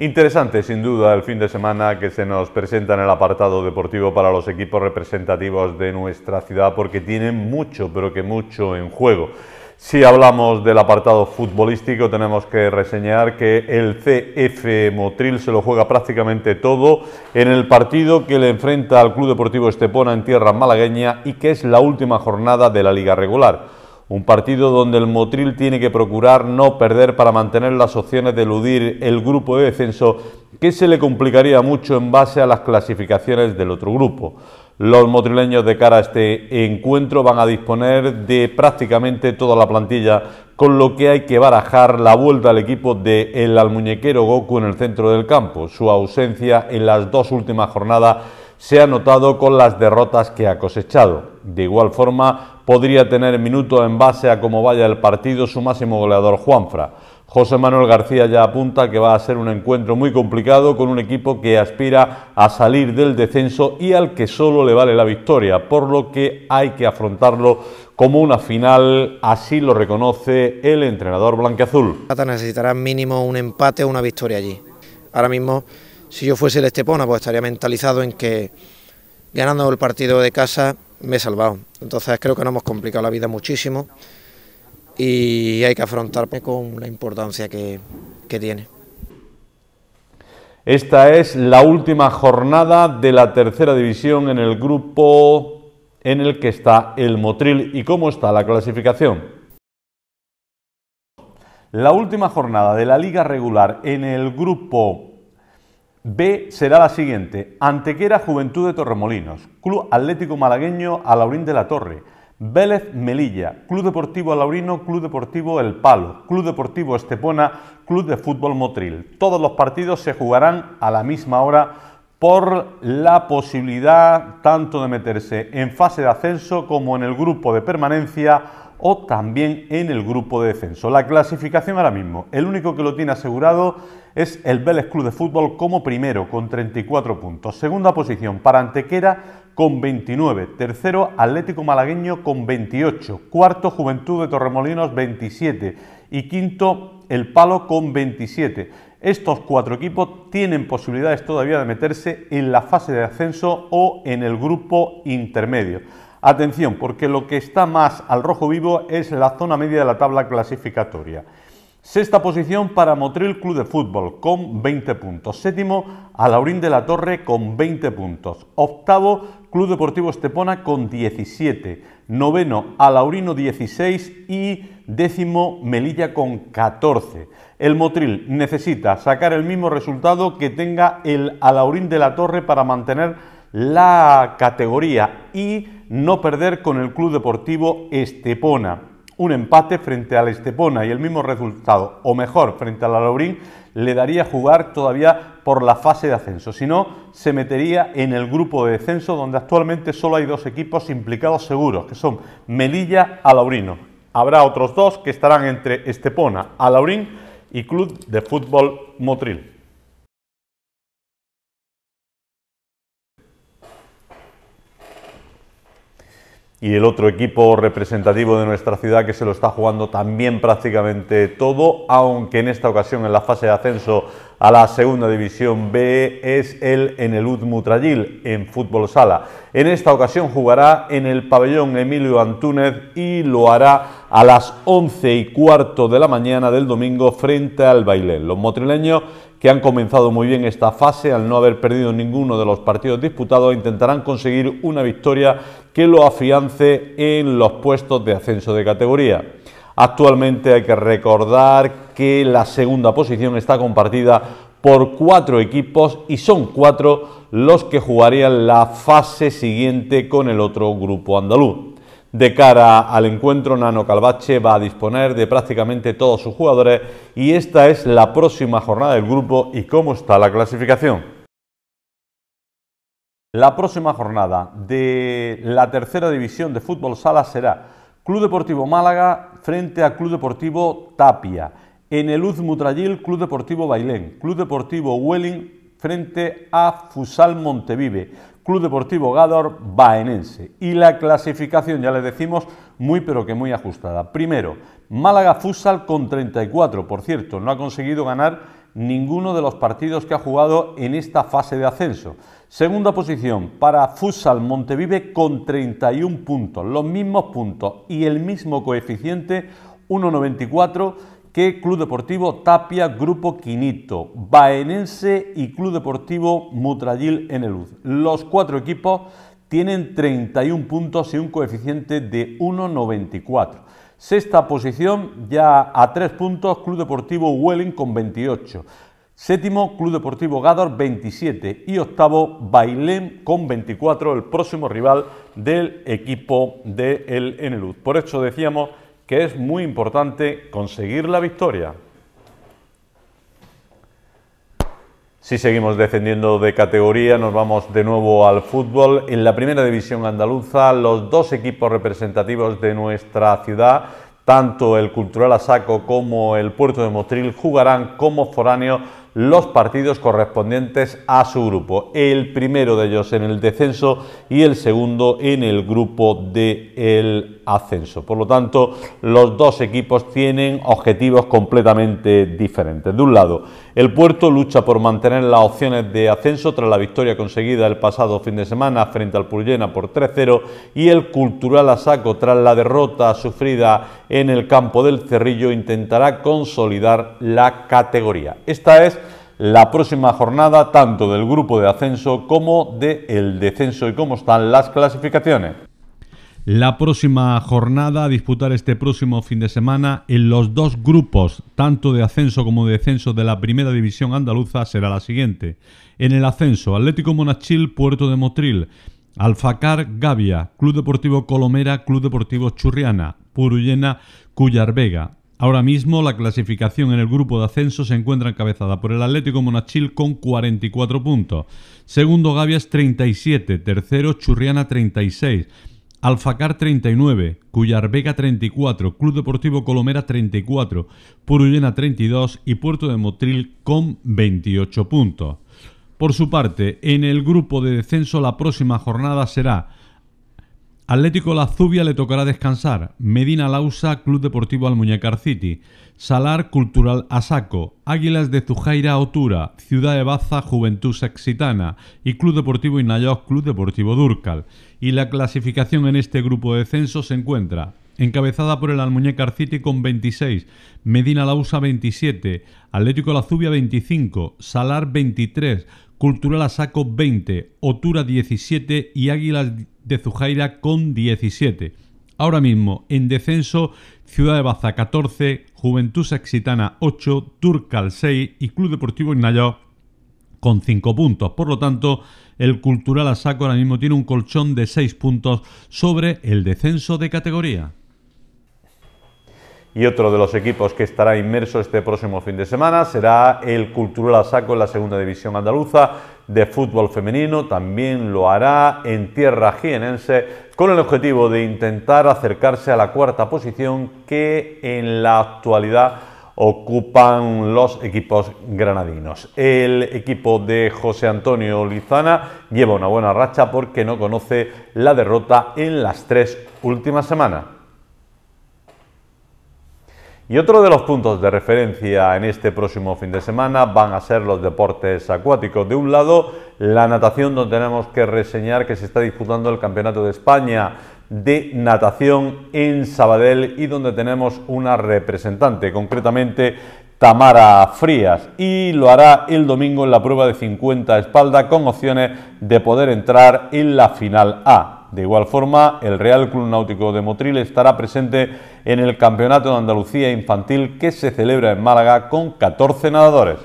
Interesante, sin duda, el fin de semana que se nos presenta en el apartado deportivo para los equipos representativos de nuestra ciudad, porque tienen mucho, pero que mucho en juego. Si hablamos del apartado futbolístico, tenemos que reseñar que el CF Motril se lo juega prácticamente todo en el partido que le enfrenta al Club Deportivo Estepona en tierra malagueña y que es la última jornada de la liga regular. Un partido donde el Motril tiene que procurar no perder para mantener las opciones de eludir el grupo de descenso que se le complicaría mucho en base a las clasificaciones del otro grupo. Los motrileños de cara a este encuentro van a disponer de prácticamente toda la plantilla, con lo que hay que barajar la vuelta al equipo de almuñequero Goku en el centro del campo. Su ausencia en las dos últimas jornadas se ha notado con las derrotas que ha cosechado. De igual forma, podría tener minutos en base a cómo vaya el partido su máximo goleador Juanfra. José Manuel García ya apunta que va a ser un encuentro muy complicado con un equipo que aspira a salir del descenso y al que solo le vale la victoria, por lo que hay que afrontarlo como una final, así lo reconoce el entrenador blanqueazul. Necesitará mínimo un empate o una victoria allí. Ahora mismo, si yo fuese el Estepona, pues estaría mentalizado en que ganando el partido de casa me he salvado. Entonces creo que no hemos complicado la vida muchísimo y hay que afrontarme con la importancia que, que tiene. Esta es la última jornada de la tercera división en el grupo en el que está el Motril y cómo está la clasificación. La última jornada de la liga regular en el grupo B será la siguiente. Antequera Juventud de Torremolinos, Club Atlético Malagueño Alaurín de la Torre, Vélez Melilla, Club Deportivo Alaurino, Club Deportivo El Palo, Club Deportivo Estepona, Club de Fútbol Motril. Todos los partidos se jugarán a la misma hora por la posibilidad tanto de meterse en fase de ascenso como en el grupo de permanencia o también en el grupo de descenso. La clasificación ahora mismo, el único que lo tiene asegurado es el Vélez Club de Fútbol como primero con 34 puntos. Segunda posición para Antequera con 29. Tercero Atlético Malagueño con 28. Cuarto Juventud de Torremolinos 27. Y quinto El Palo con 27. Estos cuatro equipos tienen posibilidades todavía de meterse en la fase de ascenso o en el grupo intermedio. Atención, porque lo que está más al rojo vivo es la zona media de la tabla clasificatoria. Sexta posición para Motril Club de Fútbol con 20 puntos. Séptimo, Alaurín de la Torre con 20 puntos. Octavo, Club Deportivo Estepona con 17. Noveno, Alaurino 16 y décimo, Melilla con 14. El Motril necesita sacar el mismo resultado que tenga el Alaurín de la Torre para mantener la categoría y no perder con el Club Deportivo Estepona. Un empate frente al Estepona y el mismo resultado, o mejor, frente al Alaurín, le daría jugar todavía por la fase de ascenso. Si no, se metería en el grupo de descenso donde actualmente solo hay dos equipos implicados seguros, que son Melilla, Alaurino. Habrá otros dos que estarán entre Estepona, Alaurín y Club de Fútbol Motril. y el otro equipo representativo de nuestra ciudad que se lo está jugando también prácticamente todo, aunque en esta ocasión en la fase de ascenso a la segunda división B es el Enelud Mutrayil en fútbol sala. En esta ocasión jugará en el pabellón Emilio Antúnez y lo hará a las 11 y cuarto de la mañana del domingo frente al Bailén. Los motrileños que han comenzado muy bien esta fase al no haber perdido ninguno de los partidos disputados intentarán conseguir una victoria que lo afiance en los puestos de ascenso de categoría. Actualmente hay que recordar que la segunda posición está compartida por cuatro equipos y son cuatro los que jugarían la fase siguiente con el otro grupo andaluz. De cara al encuentro, Nano Calvache va a disponer de prácticamente todos sus jugadores y esta es la próxima jornada del grupo y cómo está la clasificación. La próxima jornada de la tercera división de fútbol sala será Club Deportivo Málaga frente a Club Deportivo Tapia. En el Uz Mutrayil, Club Deportivo Bailén. Club Deportivo Welling frente a Fusal Montevive. Club Deportivo Gádor Baenense. Y la clasificación, ya les decimos, muy pero que muy ajustada. Primero, Málaga Fusal con 34. Por cierto, no ha conseguido ganar ninguno de los partidos que ha jugado en esta fase de ascenso. Segunda posición para Futsal Montevive con 31 puntos, los mismos puntos y el mismo coeficiente 1,94 que Club Deportivo Tapia, Grupo Quinito, Baenense y Club Deportivo Mutrayil en Los cuatro equipos tienen 31 puntos y un coeficiente de 1,94. Sexta posición, ya a tres puntos, Club Deportivo Welling con 28. Séptimo, Club Deportivo Gador 27 y octavo, Bailén con 24, el próximo rival del equipo del de Eneluz. Por eso decíamos que es muy importante conseguir la victoria. Si seguimos descendiendo de categoría, nos vamos de nuevo al fútbol. En la primera división andaluza, los dos equipos representativos de nuestra ciudad, tanto el Cultural Asaco como el Puerto de Motril, jugarán como foráneo los partidos correspondientes a su grupo. El primero de ellos en el descenso y el segundo en el grupo del el ascenso. Por lo tanto, los dos equipos tienen objetivos completamente diferentes. De un lado, el puerto lucha por mantener las opciones de ascenso tras la victoria conseguida el pasado fin de semana frente al Purllena por 3-0 y el Cultural Asaco tras la derrota sufrida en el campo del Cerrillo intentará consolidar la categoría. Esta es la próxima jornada tanto del grupo de ascenso como del el descenso y cómo están las clasificaciones. La próxima jornada a disputar este próximo fin de semana en los dos grupos, tanto de ascenso como de descenso de la primera división andaluza, será la siguiente. En el ascenso, Atlético Monachil, Puerto de Motril, Alfacar, Gavia, Club Deportivo Colomera, Club Deportivo Churriana, Purullena, Cullar Vega, Ahora mismo la clasificación en el grupo de ascenso se encuentra encabezada por el Atlético Monachil con 44 puntos, segundo Gavias 37, tercero Churriana 36, Alfacar 39, Cuyarbeca 34, Club Deportivo Colomera 34, Purullena 32 y Puerto de Motril con 28 puntos. Por su parte, en el grupo de descenso la próxima jornada será Atlético Lazubia le tocará descansar. Medina Lausa, Club Deportivo Almuñécar City. Salar Cultural Asaco. Águilas de Zujaira Otura. Ciudad de Baza, Juventud Sexitana. Y Club Deportivo Inayos, Club Deportivo Durcal. Y la clasificación en este grupo de descenso se encuentra encabezada por el Almuñécar City con 26, Medina Lausa 27, Atlético Lazubia 25, Salar 23, Cultural Asaco 20, Otura 17 y Águilas de Zujaira con 17. Ahora mismo, en descenso, Ciudad de Baza 14, Juventud Saxitana 8, Turcal 6 y Club Deportivo Ignayao con 5 puntos. Por lo tanto, el Cultural Asaco ahora mismo tiene un colchón de 6 puntos sobre el descenso de categoría. Y otro de los equipos que estará inmerso este próximo fin de semana será el Cultural Asaco en la segunda división andaluza de fútbol femenino. También lo hará en tierra jienense con el objetivo de intentar acercarse a la cuarta posición que en la actualidad ocupan los equipos granadinos. El equipo de José Antonio Lizana lleva una buena racha porque no conoce la derrota en las tres últimas semanas. Y otro de los puntos de referencia en este próximo fin de semana van a ser los deportes acuáticos. De un lado, la natación, donde tenemos que reseñar que se está disputando el Campeonato de España de Natación en Sabadell y donde tenemos una representante, concretamente Tamara Frías y lo hará el domingo en la prueba de 50 espalda con opciones de poder entrar en la final A. De igual forma, el Real Club Náutico de Motril estará presente en el Campeonato de Andalucía Infantil que se celebra en Málaga con 14 nadadores.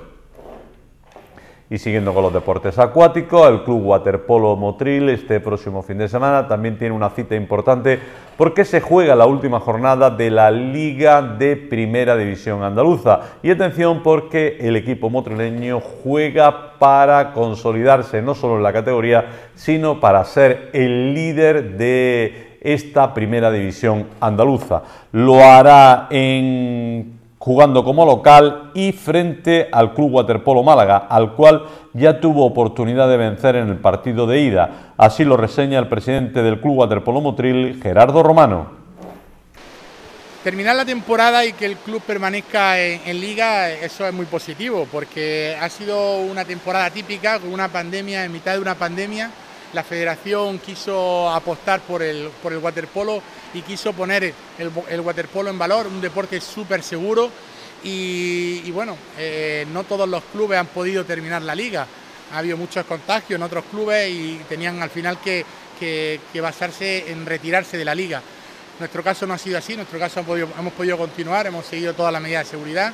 Y siguiendo con los deportes acuáticos, el Club Waterpolo Motril este próximo fin de semana también tiene una cita importante porque se juega la última jornada de la Liga de Primera División Andaluza. Y atención porque el equipo motrileño juega para consolidarse no solo en la categoría, sino para ser el líder de esta Primera División Andaluza. Lo hará en jugando como local y frente al Club Waterpolo Málaga, al cual ya tuvo oportunidad de vencer en el partido de ida. Así lo reseña el presidente del Club Waterpolo Motril, Gerardo Romano. Terminar la temporada y que el club permanezca en, liga, eso es muy positivo, porque ha sido una temporada típica, con una pandemia, en mitad de una pandemia, la federación quiso apostar por el, waterpolo y quiso poner el, waterpolo en valor, un deporte súper seguro y, bueno, eh, no todos los clubes han podido terminar la liga. Ha habido muchos contagios en otros clubes y tenían al final que, basarse en retirarse de la liga. Nuestro caso no ha sido así, nuestro caso hemos podido continuar, hemos seguido todas las medidas de seguridad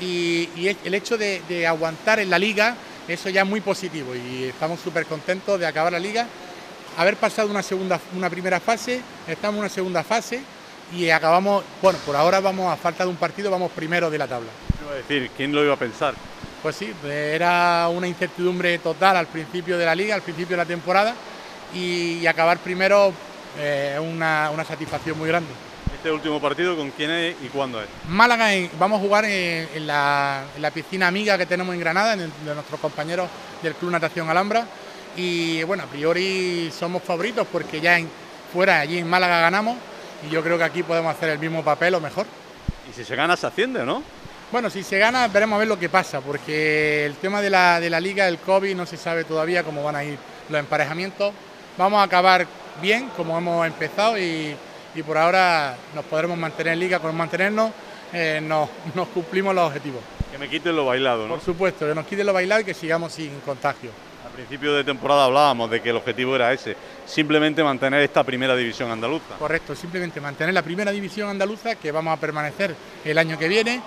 y, el hecho de aguantar en la liga eso ya es muy positivo y estamos súper contentos de acabar la liga, haber pasado una, segunda, una primera fase, estamos en una segunda fase y acabamos, bueno, por ahora vamos a falta de un partido, vamos primero de la tabla. Iba decir, ¿quién lo iba a pensar? Pues sí, era una incertidumbre total al principio de la liga, al principio de la temporada y, acabar primero eh, es una satisfacción muy grande este último partido? ¿Con quién es y cuándo es? Málaga, eh, vamos a jugar en, la, piscina amiga que tenemos en Granada, en de nuestros compañeros del Club Natación Alhambra. Y bueno, a priori somos favoritos porque ya fuera, allí en Málaga ganamos y yo creo que aquí podemos hacer el mismo papel o mejor. Y si se gana, se asciende, ¿no? Bueno, si se gana, veremos a ver lo que pasa, porque el tema de la, de la liga, el COVID, no se sabe todavía cómo van a ir los emparejamientos. Vamos a acabar bien, como hemos empezado, y y por ahora nos podremos mantener en liga, con mantenernos eh, nos, cumplimos los objetivos. Que me quiten lo bailado, ¿no? Por supuesto, que nos quiten lo bailado y que sigamos sin contagio. Al principio de temporada hablábamos de que el objetivo era ese, simplemente mantener esta primera división andaluza. Correcto, simplemente mantener la primera división andaluza que vamos a permanecer el año que viene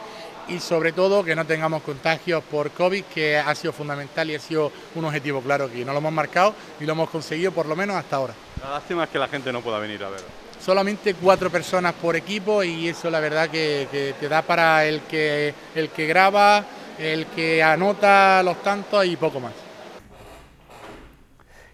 y sobre todo que no tengamos contagios por COVID, que ha sido fundamental y ha sido un objetivo claro que no lo hemos marcado y lo hemos conseguido por lo menos hasta ahora. La lástima es que la gente no pueda venir a verlo solamente cuatro personas por equipo y eso la verdad que, te da para el que, el que graba, el que anota los tantos y poco más.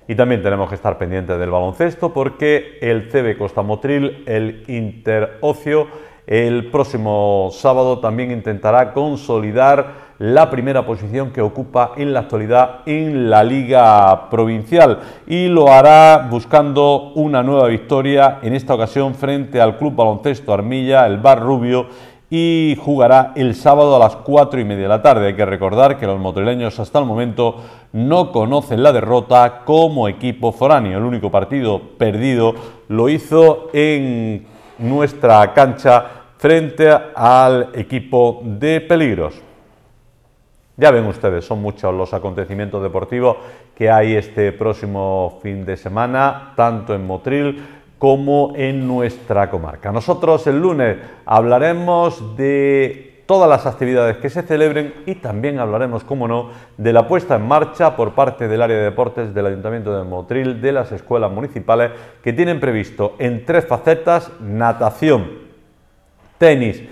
Y también tenemos que estar pendientes del baloncesto porque el CB Costa Motril, el Interocio, el próximo sábado también intentará consolidar la primera posición que ocupa en la actualidad en la Liga Provincial y lo hará buscando una nueva victoria, en esta ocasión frente al Club Baloncesto Armilla, el Bar Rubio y jugará el sábado a las 4 y media de la tarde. Hay que recordar que los motrileños hasta el momento no conocen la derrota como equipo foráneo. El único partido perdido lo hizo en nuestra cancha frente al equipo de peligros. Ya ven ustedes, son muchos los acontecimientos deportivos que hay este próximo fin de semana, tanto en Motril como en nuestra comarca. Nosotros el lunes hablaremos de todas las actividades que se celebren y también hablaremos, como no, de la puesta en marcha por parte del área de deportes del Ayuntamiento de Motril de las escuelas municipales que tienen previsto en tres facetas natación, tenis,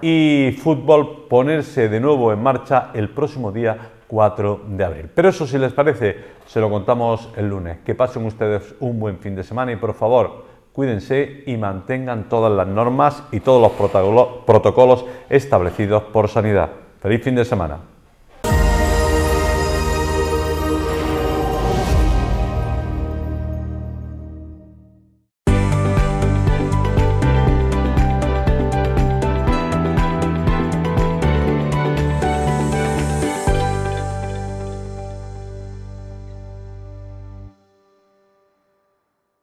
y fútbol ponerse de nuevo en marcha el próximo día 4 de abril. Pero eso si les parece, se lo contamos el lunes. Que pasen ustedes un buen fin de semana y por favor, cuídense y mantengan todas las normas y todos los protocolos establecidos por sanidad. Feliz fin de semana.